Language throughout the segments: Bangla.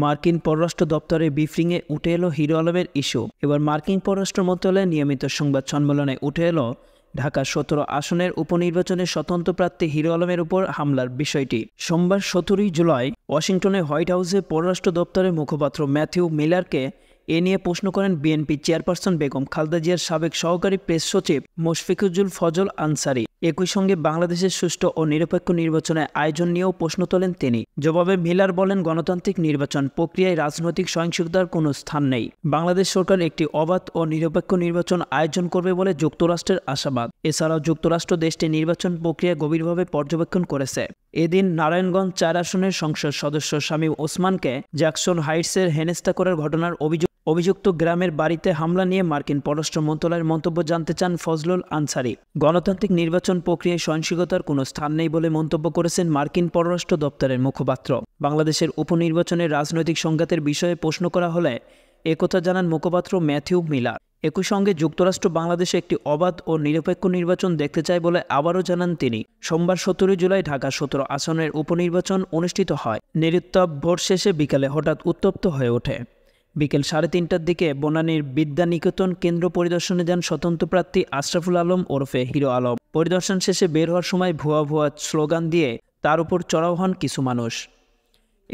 মার্কিন পররাষ্ট্র দপ্তরের ব্রিফিংয়ে উঠে এলো হিরো আলমের ইস্যু এবার মার্কিন পররাষ্ট্র মন্ত্রণালয়ের নিয়মিত সংবাদ সম্মেলনে উঠে এলো ঢাকা সতেরো আসনের উপনির্বাচনে স্বতন্ত্র প্রার্থী হিরো আলমের উপর হামলার বিষয়টি সোমবার সতেরোই জুলাই ওয়াশিংটনে হোয়াইট হাউসে পররাষ্ট্র দপ্তরের মুখপাত্র ম্যাথিউ মিলারকে এ নিয়ে প্রশ্ন করেন বিএনপি চেয়ারপারসন বেগম খালদা জিয়ার সাবেক সহকারী প্রেস সচিব মোশফিকুজুল ফজল আনসারি একই সঙ্গে বাংলাদেশের সুষ্ঠু ও নিরপেক্ষ নির্বাচনের আয়োজন নিয়েও প্রশ্ন তোলেন তিনি জবাবে মিলার বলেন গণতান্ত্রিক নির্বাচন প্রক্রিয়ায় রাজনৈতিক সহিংসতার কোনো স্থান নেই বাংলাদেশ সরকার একটি অবাধ ও নিরপেক্ষ নির্বাচন আয়োজন করবে বলে যুক্তরাষ্ট্রের আশাবাদ এছাড়াও যুক্তরাষ্ট্র দেশটি নির্বাচন প্রক্রিয়া গভীরভাবে পর্যবেক্ষণ করেছে এদিন নারায়ণগঞ্জ চার আসনের সংসদ সদস্য শামীম ওসমানকে জ্যাকসন হাইটসের হেনেস্তা করার ঘটনার অভিযোগ অভিযুক্ত গ্রামের বাড়িতে হামলা নিয়ে মার্কিন পররাষ্ট্র মন্ত্রণালয়ের মন্তব্য জানতে চান ফজলুল আনসারি গণতান্ত্রিক নির্বাচন প্রক্রিয়ায় সহিংসতার কোনো স্থান নেই বলে মন্তব্য করেছেন মার্কিন পররাষ্ট্র দপ্তরের মুখপাত্র বাংলাদেশের উপনির্বাচনের রাজনৈতিক সংঘাতের বিষয়ে প্রশ্ন করা হলে একথা জানান মুখপাত্র ম্যাথিউ মিলার একই সঙ্গে যুক্তরাষ্ট্র বাংলাদেশে একটি অবাধ ও নিরপেক্ষ নির্বাচন দেখতে চায় বলে আবারও জানান তিনি সোমবার সতেরোই জুলাই ঢাকা সতেরো আসনের উপনির্বাচন অনুষ্ঠিত হয় নিরুত্তাপ ভোট শেষে বিকালে হঠাৎ উত্তপ্ত হয়ে ওঠে বিকেল সাড়ে তিনটার দিকে বনানীর বিদ্যানিকেতন কেন্দ্র পরিদর্শনে যান স্বতন্ত্র প্রার্থী আশরাফুল আলম ওরফে হিরো আলম পরিদর্শন শেষে বের হওয়ার সময় ভুয়া ভুয়া স্লোগান দিয়ে তার উপর চড়াও হন কিছু মানুষ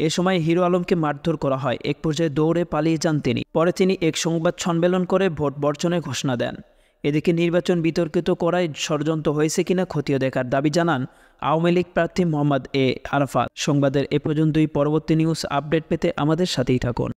এ সময় হিরো আলমকে মারধর করা হয় এক পর্যায়ে দৌড়ে পালিয়ে যান তিনি পরে তিনি এক সংবাদ সম্মেলন করে ভোট বর্জনের ঘোষণা দেন এদিকে নির্বাচন বিতর্কিত করায় ষড়যন্ত্র হয়েছে কিনা খতিয়ে দেখার দাবি জানান আওয়ামী লীগ প্রার্থী মোহাম্মদ এ আরাফাত সংবাদের এ পর্যন্তই পরবর্তী নিউজ আপডেট পেতে আমাদের সাথেই থাকুন